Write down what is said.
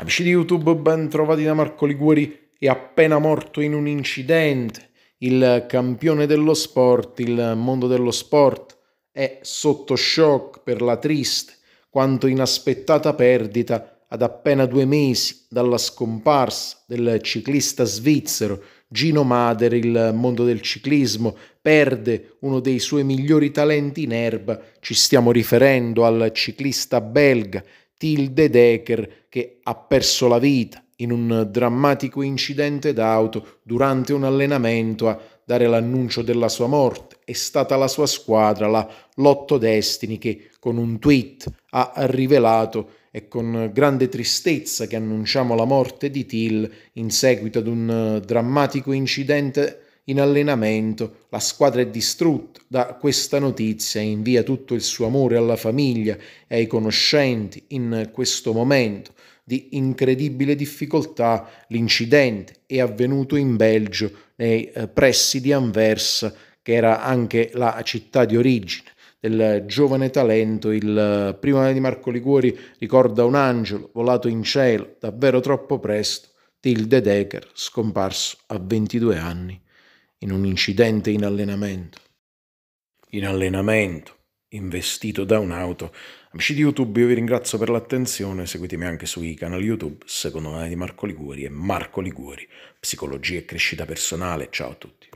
Amici di YouTube, ben trovati da Marco Liguori, è appena morto in un incidente. Il campione dello sport, il mondo dello sport, è sotto shock per la triste quanto inaspettata perdita ad appena due mesi dalla scomparsa del ciclista svizzero Gino Mader, il mondo del ciclismo, perde uno dei suoi migliori talenti in erba, ci stiamo riferendo al ciclista belga Tilde Decker che ha perso la vita in un drammatico incidente d'auto durante un allenamento a dare l'annuncio della sua morte. È stata la sua squadra, la Lotto Destini, che con un tweet ha rivelato è con grande tristezza che annunciamo la morte di Till in seguito ad un drammatico incidente in allenamento, la squadra è distrutta da questa notizia e invia tutto il suo amore alla famiglia e ai conoscenti in questo momento di incredibile difficoltà. L'incidente è avvenuto in Belgio, nei eh, pressi di Anversa, che era anche la città di origine del giovane talento. Il eh, primo di Marco Liguori ricorda un angelo volato in cielo davvero troppo presto. Tilde Decker, scomparso a 22 anni in un incidente in allenamento. In allenamento, investito da un'auto. Amici di YouTube, io vi ringrazio per l'attenzione, seguitemi anche sui canali YouTube, secondo me di Marco Liguori e Marco Liguori, psicologia e crescita personale. Ciao a tutti.